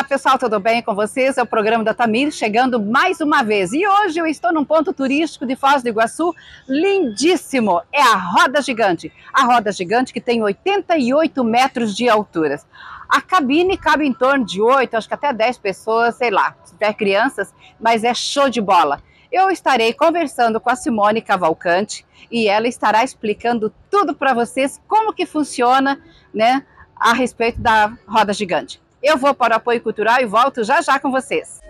Olá pessoal, tudo bem com vocês? É o programa da Tamir chegando mais uma vez. E hoje eu estou num ponto turístico de Foz do Iguaçu lindíssimo. É a Roda Gigante. A Roda Gigante que tem 88 metros de altura. A cabine cabe em torno de 8, acho que até 10 pessoas, sei lá, se tiver crianças, mas é show de bola eu estarei conversando com a Simone Cavalcante e ela estará explicando tudo para vocês como que funciona, né, a respeito da roda gigante. Eu vou para o apoio cultural e volto já já com vocês.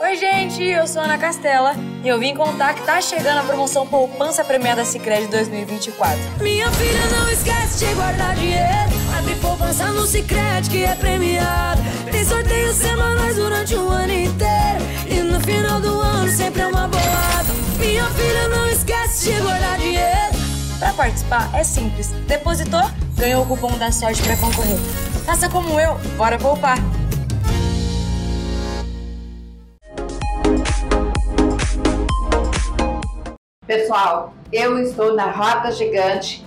Oi, gente, eu sou Ana Castela e eu vim contar que tá chegando a promoção Poupança Premiada Sicredi 2024. Minha filha não esquece de guardar dinheiro. Abre poupança no Sicredi que é premiado. Tem sorteios semanais durante o ano inteiro e no final do ano sempre é uma bolada. Meu filho, não esquece de guardar dinheiro. Para participar é simples. Depositou ganhou o cupom da sorte para concorrer. Faça como eu, bora poupar. Pessoal, eu estou na roda gigante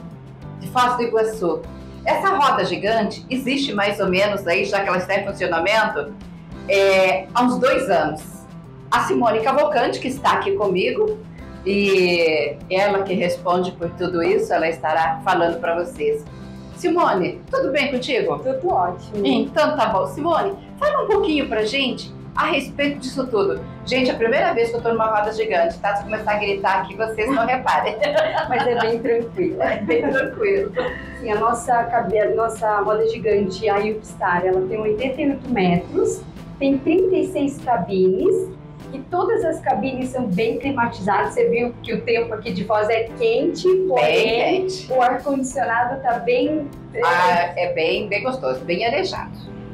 de Foz do Iguaçu. Essa roda gigante existe mais ou menos aí, já que ela está em funcionamento, é, há uns dois anos. A Simone Cavalcante, que está aqui comigo, e ela que responde por tudo isso, ela estará falando para vocês. Simone, tudo bem contigo? Tudo ótimo. Então tá bom. Simone, fala um pouquinho pra gente a respeito disso tudo. Gente, é a primeira vez que eu tô numa roda gigante, tá? Se começar a gritar aqui, vocês não reparem. Mas é bem tranquilo. É bem tranquilo. Sim, a nossa, cabeça, nossa roda gigante, a Yupstar, ela tem 88 metros, tem 36 cabines todas as cabines são bem climatizadas. Você viu que o tempo aqui de Foz é quente, porém quente. o ar-condicionado tá bem... Ah, é bem, bem gostoso, bem arejado.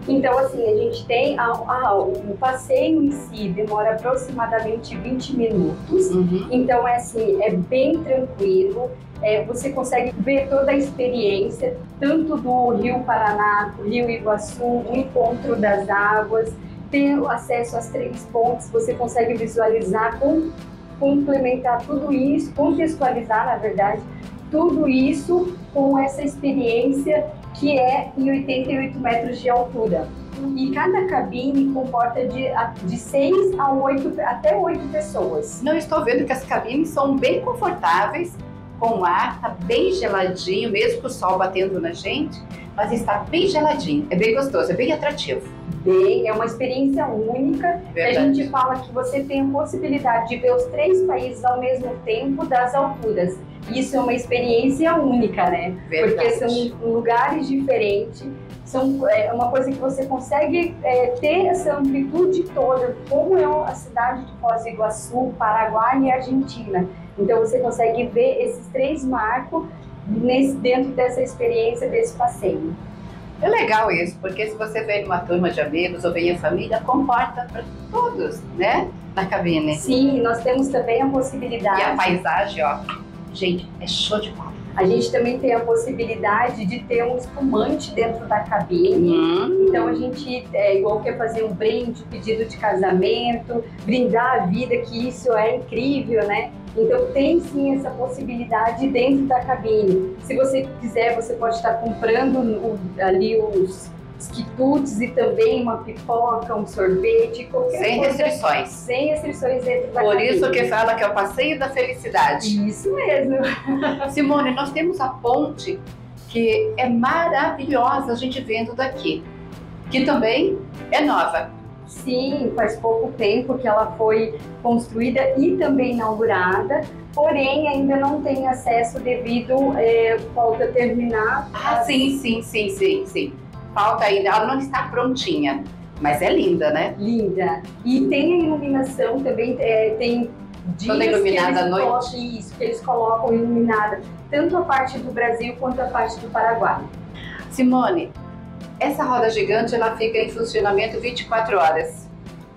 Então, assim, a gente tem o passeio em si demora aproximadamente 20 minutos. Uhum. Então, é assim, é bem tranquilo. É, você consegue ver toda a experiência, tanto do Rio Paraná, Rio Iguaçu, o encontro das águas ter acesso às três pontes, você consegue visualizar, com, complementar tudo isso, contextualizar, na verdade, tudo isso com essa experiência que é em 88 metros de altura. E cada cabine comporta de, de 6 a 8, até 8 pessoas. Não estou vendo que as cabines são bem confortáveis, com ar, tá bem geladinho, mesmo com o sol batendo na gente, mas está bem geladinho, é bem gostoso, é bem atrativo. Bem, é uma experiência única. Verdade. A gente fala que você tem a possibilidade de ver os três países ao mesmo tempo das alturas. Isso é uma experiência única, né? Verdade. Porque são lugares diferentes, são, é, é uma coisa que você consegue é, ter essa amplitude toda, como é a cidade de Foz do Iguaçu, Paraguai e Argentina. Então você consegue ver esses três marcos nesse, dentro dessa experiência desse passeio. É legal isso, porque se você vem numa turma de amigos ou vem em família, comporta para todos, né? Na cabine. Sim, nós temos também a possibilidade. E a paisagem, ó. Gente, é show de bola. A gente também tem a possibilidade de ter um espumante dentro da cabine. Hum. Então a gente, é, igual quer fazer um brinde, pedido de casamento, brindar a vida, que isso é incrível, né? Então tem sim essa possibilidade dentro da cabine. Se você quiser, você pode estar comprando ali os quitutes e também uma pipoca, um sorvete, qualquer sem coisa. Sem restrições. Sem restrições dentro da Por cabine. isso que fala que é o passeio da felicidade. Isso mesmo. Simone, nós temos a ponte que é maravilhosa a gente vendo daqui, que também é nova. Sim, faz pouco tempo que ela foi construída e também inaugurada, porém ainda não tem acesso devido é, eh, falta terminar. Ah, sim, sim, sim, sim, sim. Falta ainda, ela não está prontinha, mas é linda, né? Linda. E tem a iluminação também, é, tem dias Toda iluminada à noite. isso, que eles colocam iluminada, tanto a parte do Brasil quanto a parte do Paraguai. Simone, essa roda gigante ela fica em funcionamento 24 horas.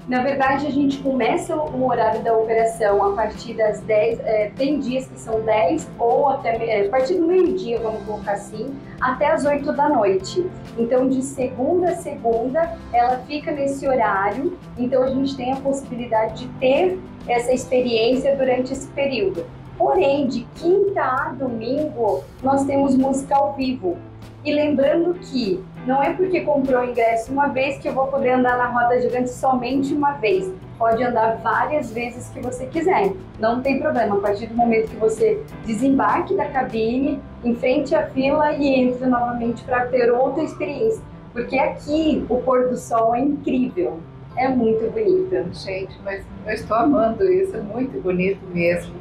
Na verdade, a gente começa o horário da operação a partir das 10, é, tem dias que são 10 ou até é, a partir do meio-dia, vamos colocar assim, até as 8 da noite. Então, de segunda a segunda, ela fica nesse horário, então a gente tem a possibilidade de ter essa experiência durante esse período. Porém, de quinta a domingo, nós temos música ao vivo. E lembrando que não é porque comprou o ingresso uma vez que eu vou poder andar na roda gigante somente uma vez. Pode andar várias vezes que você quiser. Não tem problema. A partir do momento que você desembarque da cabine, enfrente a fila e entre novamente para ter outra experiência. Porque aqui o pôr do sol é incrível. É muito bonito, Gente, mas eu estou amando isso. É muito bonito mesmo.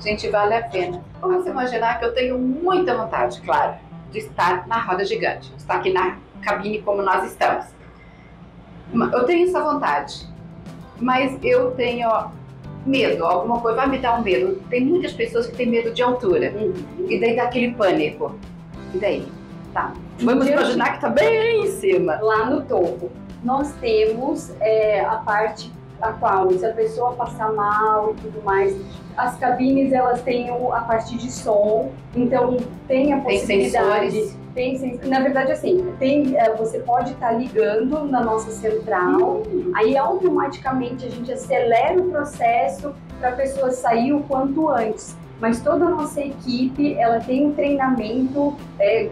Gente, vale a pena. Vamos imaginar que eu tenho muita vontade, claro de estar na roda gigante, estar aqui na cabine como nós estamos. Eu tenho essa vontade, mas eu tenho medo, alguma coisa vai me dar um medo. Tem muitas pessoas que têm medo de altura uhum. e daí dá aquele pânico. E daí? Tá. Vamos imaginar que está bem em cima. Lá no topo. Nós temos é, a parte aquário, se a pessoa passar mal e tudo mais. As cabines, elas têm a parte de som, então tem a possibilidade... Tem tem, na verdade, assim, tem, eh, você pode estar tá ligando na nossa central, uhum. aí automaticamente a gente acelera o processo para a pessoa sair o quanto antes. Mas toda a nossa equipe, ela tem um treinamento é,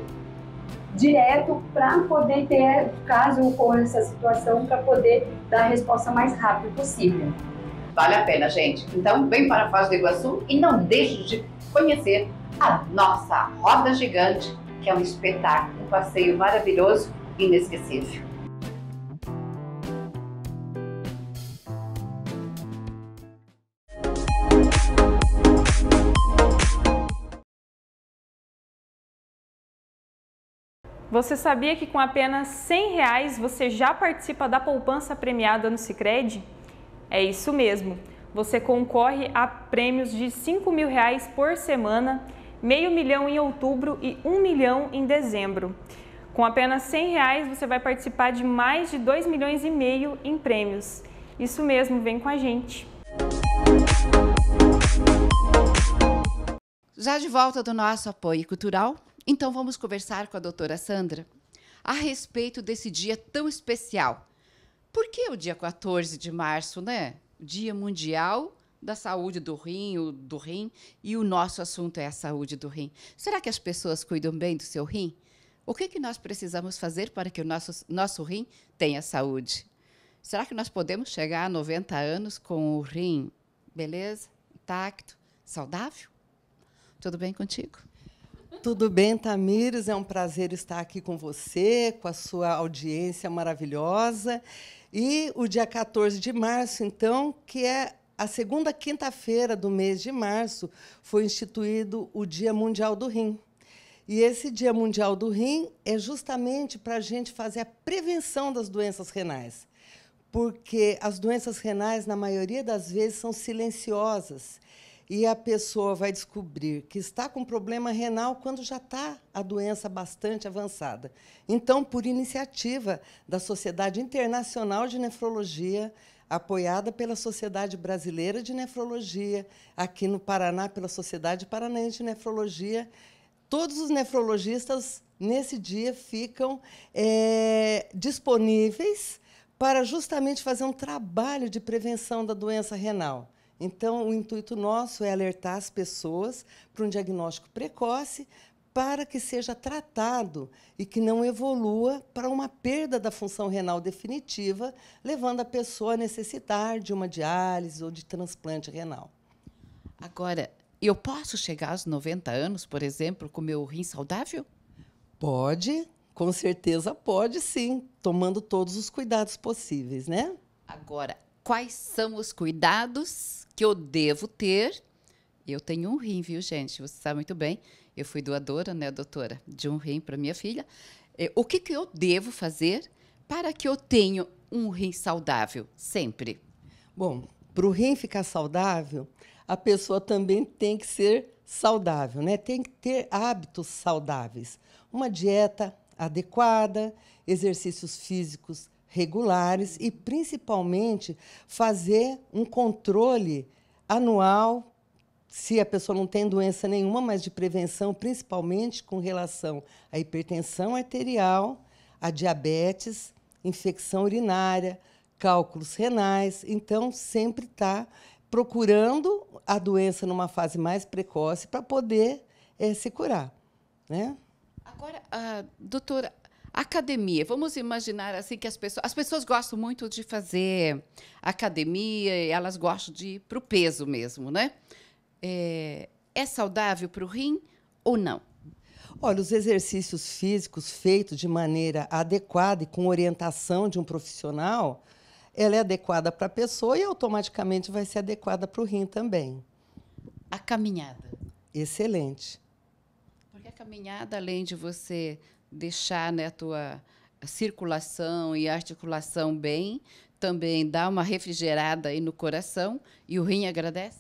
direto para poder ter, caso ocorra essa situação, para poder dar a resposta mais rápido possível. Vale a pena, gente. Então, vem para a Foz do Iguaçu e não deixe de conhecer a nossa roda gigante, que é um espetáculo, um passeio maravilhoso e inesquecível. Você sabia que com apenas 100 reais você já participa da poupança premiada no Sicredi? É isso mesmo. Você concorre a prêmios de 5 mil reais por semana, meio milhão em outubro e 1 milhão em dezembro. Com apenas 100 reais você vai participar de mais de 2 milhões e meio em prêmios. Isso mesmo, vem com a gente. Já de volta do nosso apoio cultural, então vamos conversar com a doutora Sandra a respeito desse dia tão especial. Por que o dia 14 de março, né? Dia Mundial da Saúde do Rim, do rim, e o nosso assunto é a saúde do rim. Será que as pessoas cuidam bem do seu rim? O que, que nós precisamos fazer para que o nosso, nosso rim tenha saúde? Será que nós podemos chegar a 90 anos com o rim, beleza, intacto, saudável? Tudo bem contigo? Tudo bem, Tamires? É um prazer estar aqui com você, com a sua audiência maravilhosa. E o dia 14 de março, então, que é a segunda quinta-feira do mês de março, foi instituído o Dia Mundial do Rim. E esse Dia Mundial do Rim é justamente para a gente fazer a prevenção das doenças renais. Porque as doenças renais, na maioria das vezes, são silenciosas e a pessoa vai descobrir que está com problema renal quando já está a doença bastante avançada. Então, por iniciativa da Sociedade Internacional de Nefrologia, apoiada pela Sociedade Brasileira de Nefrologia, aqui no Paraná, pela Sociedade Paranaense de Nefrologia, todos os nefrologistas nesse dia ficam é, disponíveis para justamente fazer um trabalho de prevenção da doença renal. Então, o intuito nosso é alertar as pessoas para um diagnóstico precoce, para que seja tratado e que não evolua para uma perda da função renal definitiva, levando a pessoa a necessitar de uma diálise ou de transplante renal. Agora, eu posso chegar aos 90 anos, por exemplo, com meu rim saudável? Pode, com certeza pode sim, tomando todos os cuidados possíveis, né? Agora, quais são os cuidados que eu devo ter. Eu tenho um rim, viu, gente? Você sabe muito bem. Eu fui doadora, né, doutora, de um rim para minha filha. É, o que, que eu devo fazer para que eu tenha um rim saudável sempre? Bom, para o rim ficar saudável, a pessoa também tem que ser saudável, né? Tem que ter hábitos saudáveis, uma dieta adequada, exercícios físicos regulares e, principalmente, fazer um controle anual, se a pessoa não tem doença nenhuma, mas de prevenção, principalmente com relação à hipertensão arterial, a diabetes, infecção urinária, cálculos renais. Então, sempre está procurando a doença numa fase mais precoce para poder é, se curar. Né? Agora, uh, ah, doutora, Academia, vamos imaginar assim que as pessoas, as pessoas gostam muito de fazer academia, elas gostam de ir para o peso mesmo, né? É, é saudável para o rim ou não? Olha, os exercícios físicos feitos de maneira adequada e com orientação de um profissional, ela é adequada para a pessoa e automaticamente vai ser adequada para o rim também. A caminhada. Excelente. Porque a caminhada, além de você deixar né, a tua circulação e articulação bem, também dá uma refrigerada aí no coração e o rim agradece?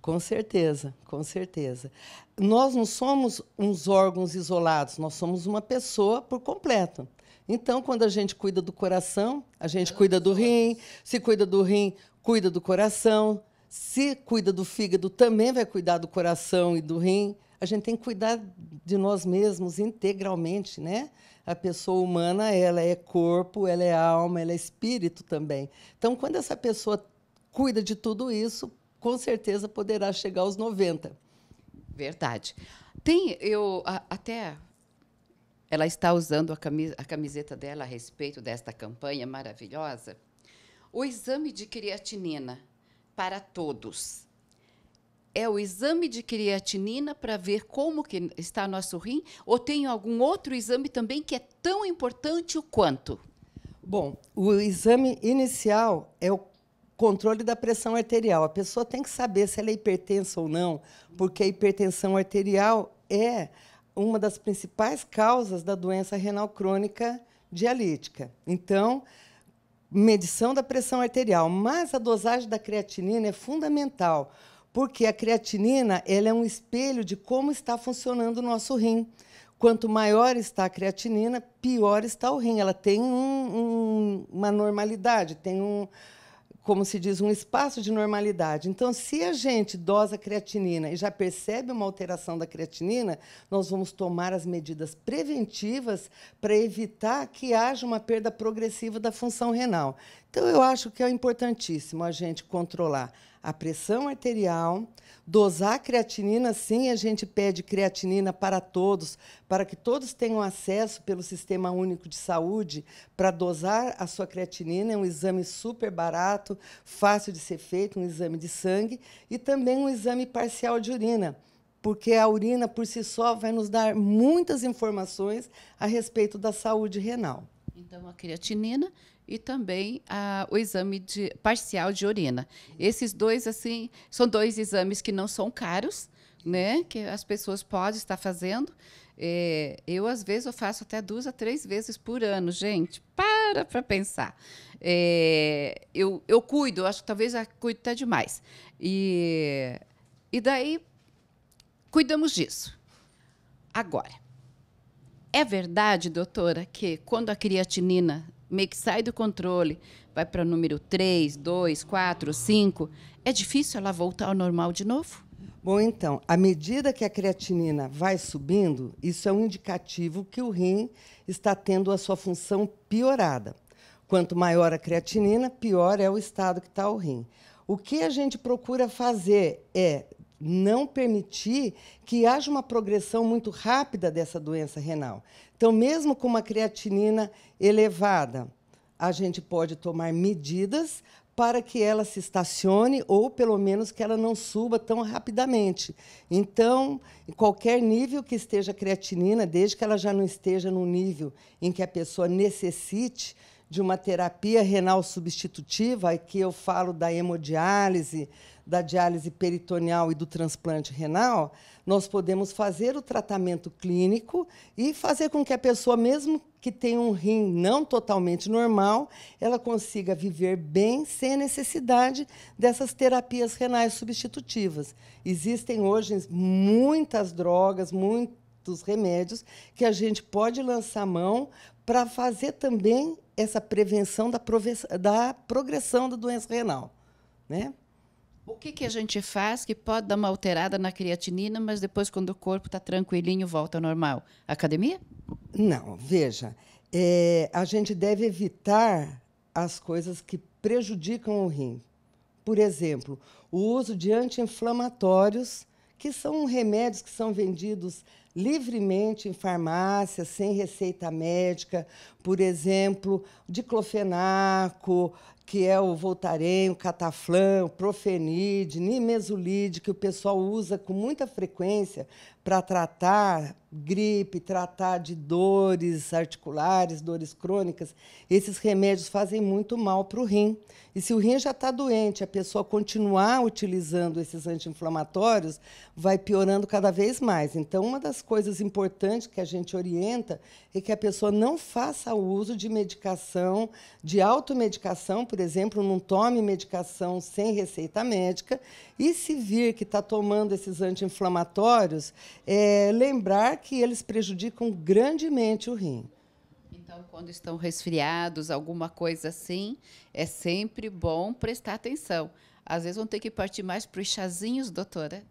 Com certeza, com certeza. Nós não somos uns órgãos isolados, nós somos uma pessoa por completo. Então, quando a gente cuida do coração, a gente cuida do rim, se cuida do rim, cuida do coração, se cuida do fígado, também vai cuidar do coração e do rim. A gente tem que cuidar de nós mesmos integralmente, né? A pessoa humana, ela é corpo, ela é alma, ela é espírito também. Então, quando essa pessoa cuida de tudo isso, com certeza poderá chegar aos 90. Verdade. Tem, eu a, até ela está usando a, camisa, a camiseta dela a respeito desta campanha maravilhosa. O exame de creatinina para todos é o exame de creatinina para ver como que está nosso rim ou tem algum outro exame também que é tão importante o quanto? Bom, o exame inicial é o controle da pressão arterial. A pessoa tem que saber se ela é hipertensa ou não, porque a hipertensão arterial é uma das principais causas da doença renal crônica dialítica. Então, medição da pressão arterial, mas a dosagem da creatinina é fundamental, porque a creatinina ela é um espelho de como está funcionando o nosso rim. Quanto maior está a creatinina, pior está o rim. Ela tem um, um, uma normalidade, tem um, como se diz, um espaço de normalidade. Então, se a gente dosa a creatinina e já percebe uma alteração da creatinina, nós vamos tomar as medidas preventivas para evitar que haja uma perda progressiva da função renal. Então, eu acho que é importantíssimo a gente controlar a pressão arterial, dosar creatinina, sim, a gente pede creatinina para todos, para que todos tenham acesso pelo Sistema Único de Saúde para dosar a sua creatinina, é um exame super barato, fácil de ser feito, um exame de sangue e também um exame parcial de urina porque a urina por si só vai nos dar muitas informações a respeito da saúde renal. Então, a creatinina e também ah, o exame de, parcial de urina. Esses dois, assim, são dois exames que não são caros, né? Que as pessoas podem estar fazendo. É, eu, às vezes, eu faço até duas a três vezes por ano, gente. Para para pensar. É, eu, eu cuido, acho que talvez eu cuido até demais. E, e daí, cuidamos disso. Agora, é verdade, doutora, que quando a creatinina meio que sai do controle, vai para número 3, 2, 4, 5, é difícil ela voltar ao normal de novo? Bom, então, à medida que a creatinina vai subindo, isso é um indicativo que o rim está tendo a sua função piorada. Quanto maior a creatinina, pior é o estado que está o rim. O que a gente procura fazer é não permitir que haja uma progressão muito rápida dessa doença renal. Então, mesmo com uma creatinina elevada, a gente pode tomar medidas para que ela se estacione ou pelo menos que ela não suba tão rapidamente. Então, em qualquer nível que esteja a creatinina, desde que ela já não esteja no nível em que a pessoa necessite de uma terapia renal substitutiva, que eu falo da hemodiálise, da diálise peritoneal e do transplante renal, nós podemos fazer o tratamento clínico e fazer com que a pessoa, mesmo que tenha um rim não totalmente normal, ela consiga viver bem sem a necessidade dessas terapias renais substitutivas. Existem hoje muitas drogas, muitos remédios que a gente pode lançar mão para fazer também essa prevenção da, da progressão da doença renal. Né? O que, que a gente faz que pode dar uma alterada na creatinina, mas depois, quando o corpo está tranquilinho, volta ao normal? Academia? Não, veja. É, a gente deve evitar as coisas que prejudicam o rim. Por exemplo, o uso de anti-inflamatórios, que são remédios que são vendidos livremente em farmácias, sem receita médica, por exemplo, diclofenaco, que é o Voltaren, o Cataflan, o Profenide, Nimesulide, que o pessoal usa com muita frequência para tratar gripe, tratar de dores articulares, dores crônicas, esses remédios fazem muito mal para o rim. E se o rim já está doente, a pessoa continuar utilizando esses anti-inflamatórios, vai piorando cada vez mais. Então, uma das coisas importantes que a gente orienta é que a pessoa não faça uso de medicação, de automedicação, por exemplo, não tome medicação sem receita médica. E se vir que está tomando esses anti-inflamatórios, é, lembrar que eles prejudicam grandemente o rim. Então, quando estão resfriados, alguma coisa assim, é sempre bom prestar atenção. Às vezes vão ter que partir mais para os chazinhos, doutora.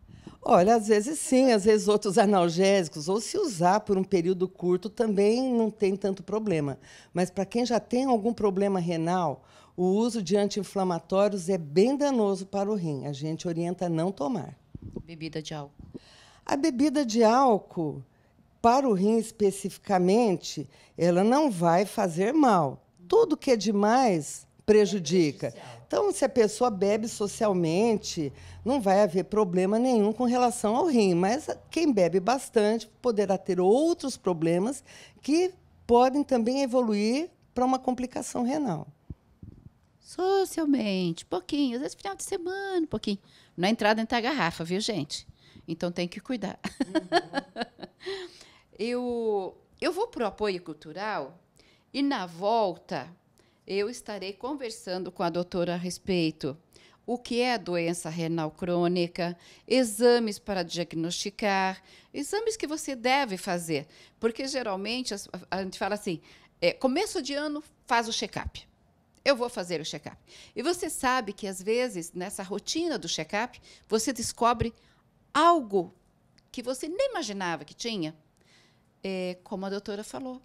Olha, às vezes sim, às vezes outros analgésicos, ou se usar por um período curto também não tem tanto problema. Mas para quem já tem algum problema renal, o uso de anti-inflamatórios é bem danoso para o rim. A gente orienta a não tomar. Bebida de álcool. A bebida de álcool, para o rim especificamente, ela não vai fazer mal. Tudo que é demais prejudica. É então, se a pessoa bebe socialmente, não vai haver problema nenhum com relação ao rim, mas quem bebe bastante poderá ter outros problemas que podem também evoluir para uma complicação renal. Socialmente, pouquinho, às vezes final de semana, pouquinho. Na é entrada dentro a garrafa, viu, gente? Então tem que cuidar. Uhum. Eu, eu vou para o apoio cultural e, na volta, eu estarei conversando com a doutora a respeito. O que é a doença renal crônica? Exames para diagnosticar, exames que você deve fazer, porque geralmente a gente fala assim: é, começo de ano faz o check-up. Eu vou fazer o check-up. E você sabe que às vezes nessa rotina do check-up você descobre algo que você nem imaginava que tinha é, como a doutora falou,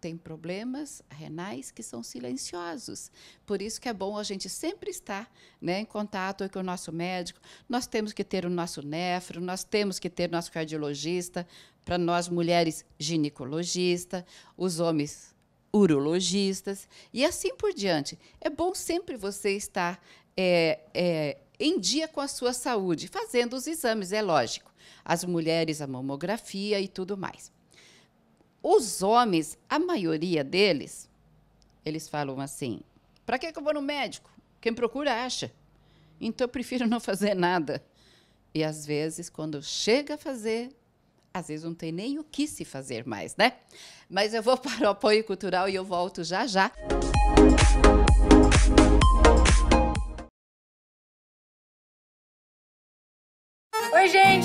tem problemas renais que são silenciosos. Por isso que é bom a gente sempre estar né, em contato com o nosso médico. Nós temos que ter o nosso nefro, nós temos que ter o nosso cardiologista, para nós mulheres ginecologista, os homens urologistas e assim por diante. É bom sempre você estar é, é, em dia com a sua saúde, fazendo os exames, é lógico. As mulheres, a mamografia e tudo mais. Os homens, a maioria deles, eles falam assim: para que, que eu vou no médico? Quem procura acha. Então eu prefiro não fazer nada. E às vezes, quando chega a fazer, às vezes não tem nem o que se fazer mais, né? Mas eu vou para o apoio cultural e eu volto já já. Música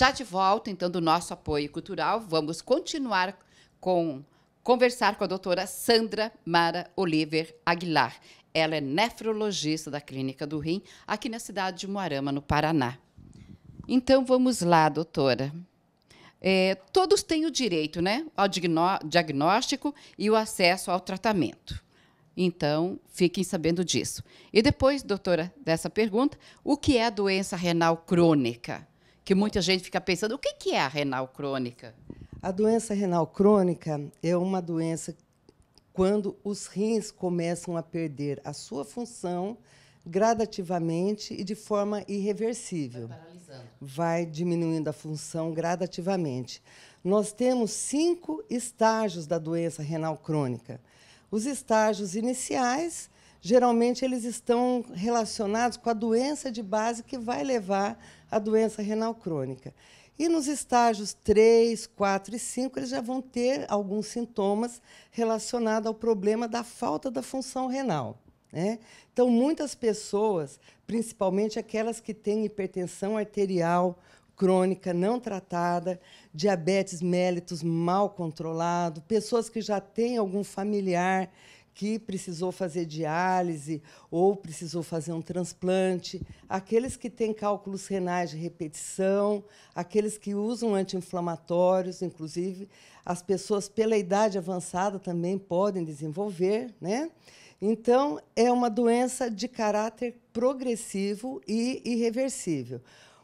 Já de volta, então, do nosso apoio cultural, vamos continuar com conversar com a doutora Sandra Mara Oliver Aguilar. Ela é nefrologista da Clínica do Rim, aqui na cidade de Moarama, no Paraná. Então, vamos lá, doutora. É, todos têm o direito né, ao diagnóstico e o acesso ao tratamento. Então, fiquem sabendo disso. E depois, doutora, dessa pergunta, o que é a doença renal crônica? que muita gente fica pensando, o que é a renal crônica? A doença renal crônica é uma doença quando os rins começam a perder a sua função gradativamente e de forma irreversível. Vai, Vai diminuindo a função gradativamente. Nós temos cinco estágios da doença renal crônica. Os estágios iniciais geralmente eles estão relacionados com a doença de base que vai levar à doença renal crônica. E nos estágios 3, 4 e 5, eles já vão ter alguns sintomas relacionados ao problema da falta da função renal. Né? Então, muitas pessoas, principalmente aquelas que têm hipertensão arterial crônica não tratada, diabetes mellitus mal controlado, pessoas que já têm algum familiar que precisou fazer diálise ou precisou fazer um transplante, aqueles que têm cálculos renais de repetição, aqueles que usam anti-inflamatórios, inclusive as pessoas pela idade avançada também podem desenvolver, né? Então, é uma doença de caráter progressivo e irreversível.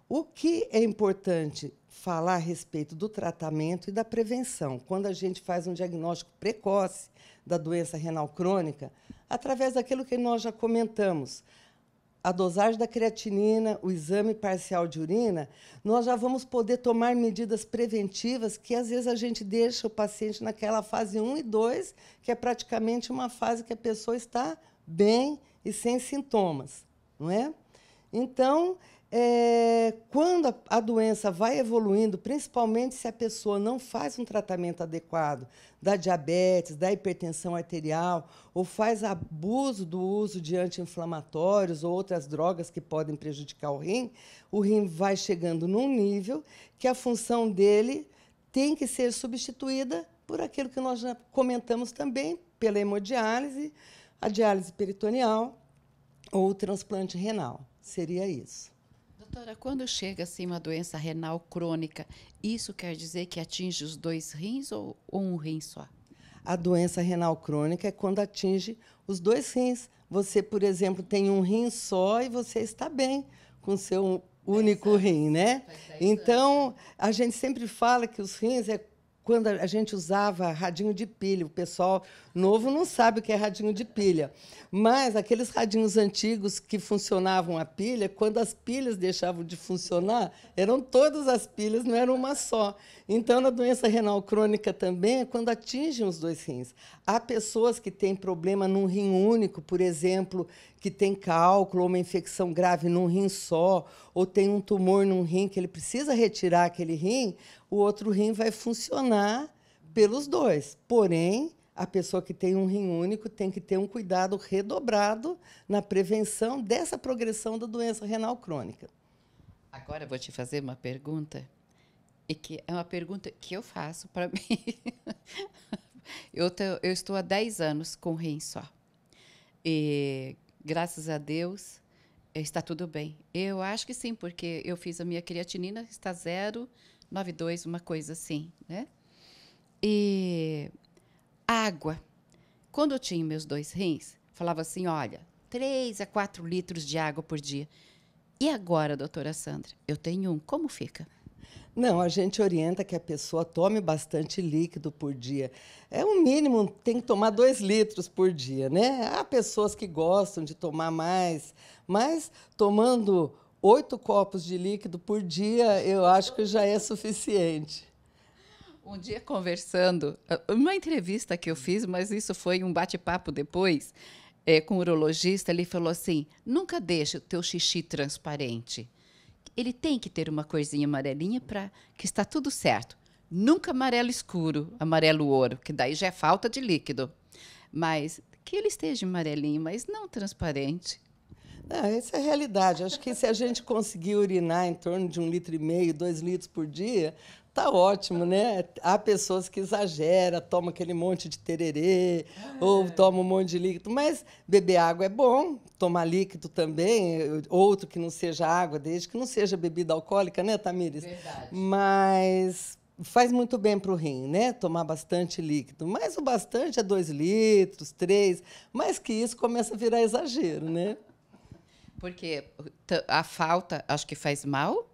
O que é importante falar a respeito do tratamento e da prevenção? Quando a gente faz um diagnóstico precoce da doença renal crônica, através daquilo que nós já comentamos, a dosagem da creatinina, o exame parcial de urina, nós já vamos poder tomar medidas preventivas que às vezes a gente deixa o paciente naquela fase 1 e 2, que é praticamente uma fase que a pessoa está bem e sem sintomas, não é? Então, é, quando a, a, doença vai evoluindo, principalmente se a pessoa não faz um tratamento adequado da diabetes, da hipertensão arterial, ou faz abuso do uso de anti-inflamatórios ou outras drogas que podem prejudicar o rim, o rim vai chegando num nível que a função dele tem que ser substituída por aquilo que nós já comentamos também, pela hemodiálise, a diálise peritoneal ou o transplante renal. Seria isso. Doutora, quando chega assim uma doença renal crônica, isso quer dizer que atinge os dois rins ou, ou um rim só? A doença renal crônica é quando atinge os dois rins. Você, por exemplo, tem um rim só e você está bem com seu único rim, né? Então, a gente sempre fala que os rins é quando a gente usava radinho de pilha. O pessoal novo não sabe o que é radinho de pilha. Mas aqueles radinhos antigos que funcionavam a pilha, quando as pilhas deixavam de funcionar, eram todas as pilhas, não era uma só. Então, na doença renal crônica também, é quando atingem os dois rins. Há pessoas que têm problema num rim único, por exemplo, que tem cálculo, ou uma infecção grave num rim só, ou tem um tumor num rim que ele precisa retirar aquele rim, o outro rim vai funcionar pelos dois. Porém, a pessoa que tem um rim único tem que ter um cuidado redobrado na prevenção dessa progressão da doença renal crônica. Agora eu vou te fazer uma pergunta, e que é uma pergunta que eu faço para mim. eu, tô, eu, estou há 10 anos com rim só. E graças a Deus, eh, está tudo bem. Eu acho que sim, porque eu fiz a minha creatinina, está 0,92, uma coisa assim, né? E água. Quando eu tinha meus dois rins, falava assim, olha, 3 a 4 litros de água por dia. E agora, doutora Sandra, eu tenho um, como fica? Não, a gente orienta que a pessoa tome bastante líquido por dia. É o um mínimo, tem que tomar dois litros por dia, né? Há pessoas que gostam de tomar mais, mas tomando oito copos de líquido por dia, eu acho que já é suficiente. Um dia conversando, ah, uma entrevista que eu fiz, mas isso foi um bate-papo depois, é, com o um urologista, ele falou assim: nunca deixe o teu xixi transparente ele tem que ter uma corzinha amarelinha para que está tudo certo. Nunca amarelo escuro, amarelo ouro, que daí já é falta de líquido. Mas que ele esteja amarelinho, mas não transparente. Não, essa é a realidade. Acho que se a gente conseguir urinar em torno de um litro e meio, dois litros por dia, tá ótimo, né? Há pessoas que exagera, toma aquele monte de tererê, é. ou toma um monte de líquido, mas beber água é bom, tomar líquido também, outro que não seja água, desde que não seja bebida alcoólica, né, Tamires? Verdade. Mas faz muito bem para o rim, né? Tomar bastante líquido. Mas o bastante é dois litros, três, Mais que isso começa a virar exagero, né? Porque a falta, acho que faz mal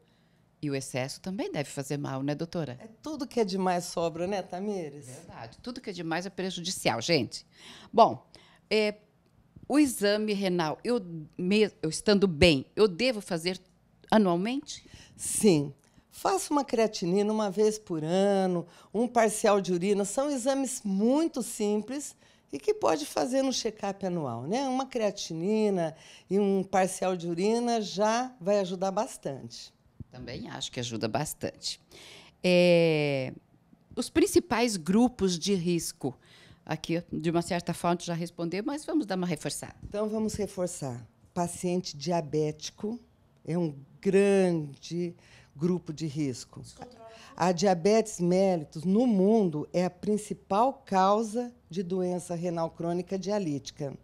e o excesso também deve fazer mal, né, doutora? É tudo que é demais sobra, né, Tamires? Verdade. Tudo que é demais é prejudicial, gente. Bom, é, o exame renal, eu, me, eu estando bem, eu devo fazer anualmente? Sim. Faça uma creatinina uma vez por ano, um parcial de urina. São exames muito simples e que pode fazer no check-up anual, né? Uma creatinina e um parcial de urina já vai ajudar bastante. Também acho que ajuda bastante. É, os principais grupos de risco. Aqui, de uma certa forma, já respondeu, mas vamos dar uma reforçada. Então, vamos reforçar. Paciente diabético é um grande grupo de risco. A diabetes mellitus, no mundo, é a principal causa de doença renal crônica dialítica.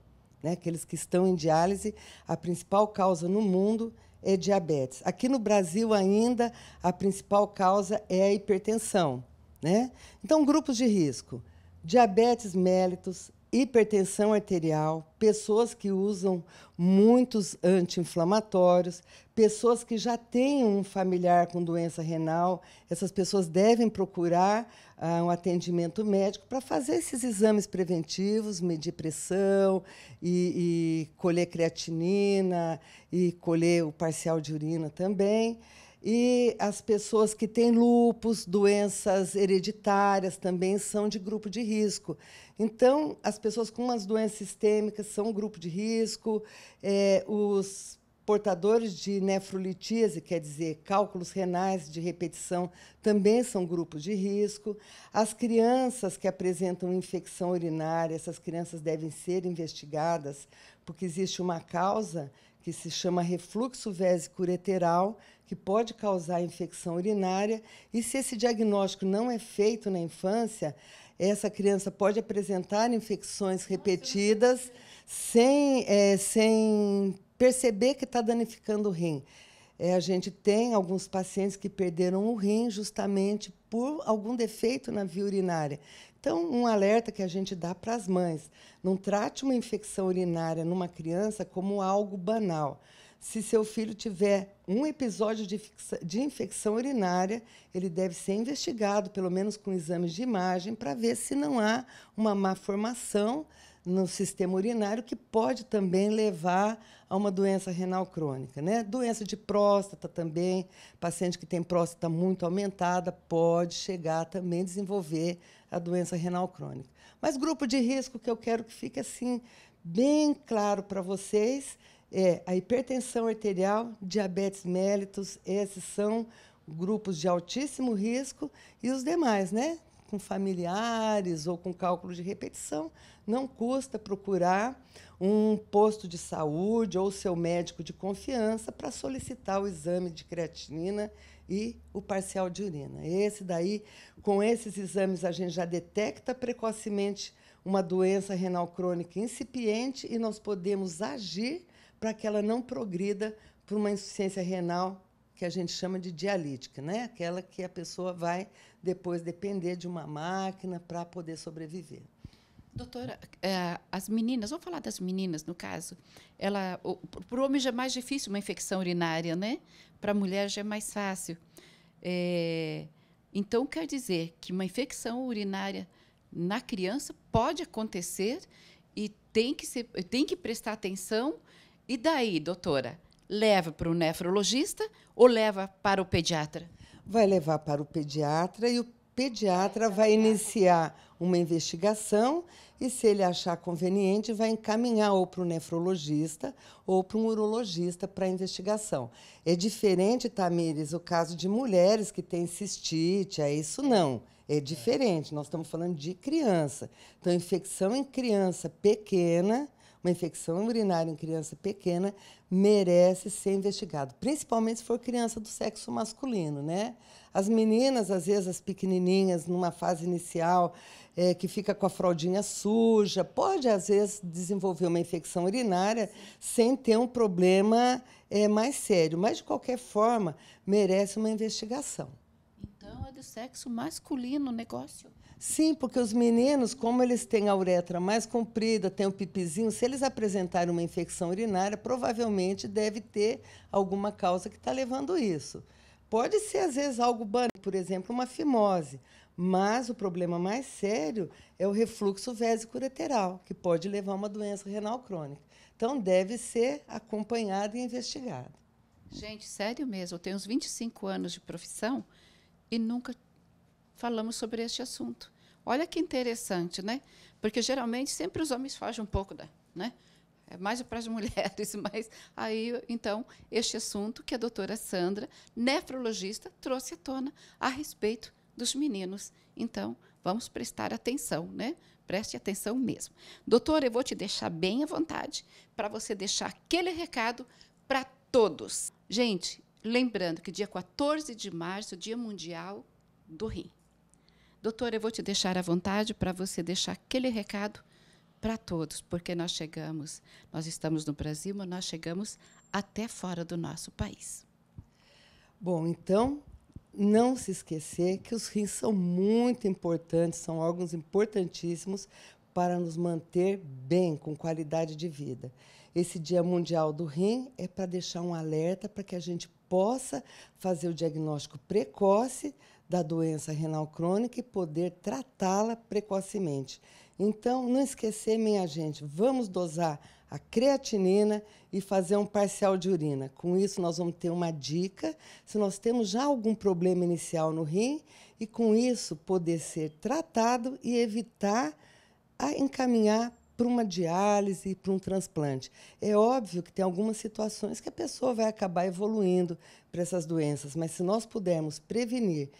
Né? Aqueles que estão em diálise, a principal causa no mundo é é diabetes. Aqui no Brasil, ainda, a principal causa é a hipertensão. Né? Então, grupos de risco: diabetes mellitus, hipertensão arterial, pessoas que usam muitos anti-inflamatórios, pessoas que já têm um familiar com doença renal, essas pessoas devem procurar ah, um atendimento médico para fazer esses exames preventivos, medir pressão e, e colher creatinina e colher o parcial de urina também. E as pessoas que têm lupus, doenças hereditárias também são de grupo de risco. Então, as pessoas com as doenças sistêmicas são grupo de risco, é, os portadores de nefrolitíase, quer dizer, cálculos renais de repetição, também são grupos de risco. As crianças que apresentam infecção urinária, essas crianças devem ser investigadas, porque existe uma causa que se chama refluxo vésico que pode causar infecção urinária, e se esse diagnóstico não é feito na infância, essa criança pode apresentar infecções repetidas sem, é, sem perceber que está danificando o rim. É, a gente tem alguns pacientes que perderam o rim justamente por algum defeito na via urinária. Então, um alerta que a gente dá para as mães: não trate uma infecção urinária numa criança como algo banal. Se seu filho tiver um episódio de, de infecção urinária, ele deve ser investigado, pelo menos com exames de imagem, para ver se não há uma má formação no sistema urinário, que pode também levar a uma doença renal crônica. Né? Doença de próstata também, paciente que tem próstata muito aumentada pode chegar também a desenvolver a doença renal crônica. Mas grupo de risco que eu quero que fique assim bem claro para vocês é a hipertensão arterial, diabetes mellitus, esses são grupos de altíssimo risco e os demais, né? com familiares ou com cálculo de repetição, não custa procurar um posto de saúde ou seu médico de confiança para solicitar o exame de creatinina e o parcial de urina. Esse daí, com esses exames a gente já detecta precocemente uma doença renal crônica incipiente e nós podemos agir para que ela não progrida para uma insuficiência renal que a gente chama de dialítica, né? aquela que a pessoa vai depois depender de uma máquina para poder sobreviver. Doutora, é, as meninas, vamos falar das meninas, no caso. Ela, para o homem já é mais difícil uma infecção urinária, né? Para a mulher já é mais fácil. É, então, quer dizer que uma infecção urinária na criança pode acontecer e tem que, ser, tem que prestar atenção. E daí, doutora? leva para o nefrologista ou leva para o pediatra? Vai levar para o pediatra e o pediatra vai iniciar uma investigação e, se ele achar conveniente, vai encaminhar ou para o nefrologista ou para um urologista para investigação. É diferente, Tamires, o caso de mulheres que têm cistite, é isso não. É diferente, nós estamos falando de criança. Então, infecção em criança pequena, uma infecção urinária em criança pequena merece ser investigado, principalmente se for criança do sexo masculino, né? As meninas, às vezes, as pequenininhas, numa fase inicial, é, que fica com a fraldinha suja, pode, às vezes, desenvolver uma infecção urinária sem ter um problema é, mais sério. Mas, de qualquer forma, merece uma investigação. Então, é do sexo masculino o negócio? Sim, porque os meninos, como eles têm a uretra mais comprida, têm o pipizinho, se eles apresentarem uma infecção urinária, provavelmente deve ter alguma causa que está levando isso. Pode ser, às vezes, algo banal, por exemplo, uma fimose, mas o problema mais sério é o refluxo vésico-ureteral, que pode levar a uma doença renal crônica. Então, deve ser acompanhado e investigado. Gente, sério mesmo, eu tenho uns 25 anos de profissão e nunca falamos sobre este assunto. Olha que interessante, né? Porque geralmente sempre os homens fogem um pouco da, né? É mais para as mulheres, mas aí então este assunto que a doutora Sandra, nefrologista, trouxe à tona a respeito dos meninos. Então, vamos prestar atenção, né? Preste atenção mesmo. Doutora, eu vou te deixar bem à vontade para você deixar aquele recado para todos. Gente, lembrando que dia 14 de março, Dia Mundial do Rim. Doutora, eu vou te deixar à vontade para você deixar aquele recado para todos, porque nós chegamos, nós estamos no Brasil, mas nós chegamos até fora do nosso país. Bom, então, não se esquecer que os rins são muito importantes, são órgãos importantíssimos para nos manter bem, com qualidade de vida. Esse Dia Mundial do Rim é para deixar um alerta para que a gente possa fazer o diagnóstico precoce da doença renal crônica e poder tratá-la precocemente. Então, não esquecer, minha gente, vamos dosar a creatinina e fazer um parcial de urina. Com isso, nós vamos ter uma dica se nós temos já algum problema inicial no rim e, com isso, poder ser tratado e evitar a encaminhar para uma diálise, para um transplante. É óbvio que tem algumas situações que a pessoa vai acabar evoluindo para essas doenças, mas se nós pudermos prevenir,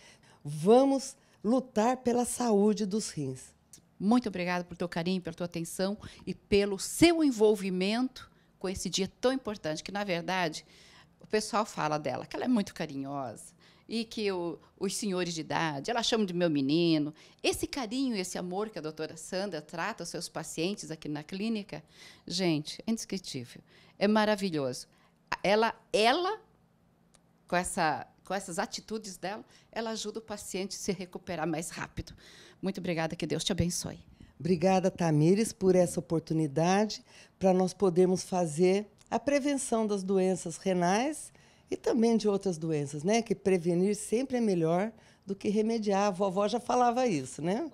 Vamos lutar pela saúde dos rins. Muito obrigada pelo teu carinho, pela tua atenção e pelo seu envolvimento com esse dia tão importante, que na verdade o pessoal fala dela, que ela é muito carinhosa e que o, os senhores de idade, ela chama de meu menino. Esse carinho, esse amor que a doutora Sandra trata os seus pacientes aqui na clínica, gente, é indescritível. É maravilhoso. Ela, ela com essa com essas atitudes dela, ela ajuda o paciente a se recuperar mais rápido. Muito obrigada, que Deus te abençoe. Obrigada, Tamires, por essa oportunidade para nós podermos fazer a prevenção das doenças renais e também de outras doenças, né? Que prevenir sempre é melhor do que remediar. A vovó já falava isso, né?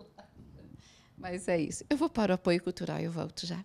Mas é isso. Eu vou para o apoio cultural e eu volto já.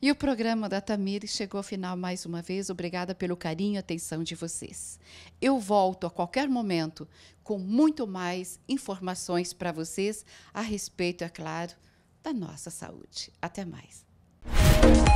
E o programa da Tamires chegou ao final mais uma vez. Obrigada pelo carinho e atenção de vocês. Eu volto a qualquer momento com muito mais informações para vocês a respeito, é claro, da nossa saúde. Até mais. Música